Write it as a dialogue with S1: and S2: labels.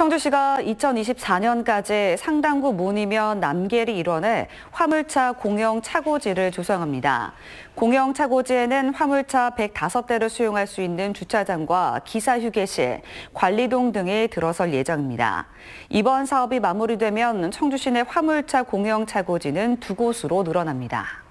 S1: 청주시가 2024년까지 상당구 문이면 남계리 일원에 화물차 공영 차고지를 조성합니다. 공영 차고지에는 화물차 105대를 수용할 수 있는 주차장과 기사 휴게실, 관리동 등이 들어설 예정입니다. 이번 사업이 마무리되면 청주시 내 화물차 공영 차고지는 두 곳으로 늘어납니다.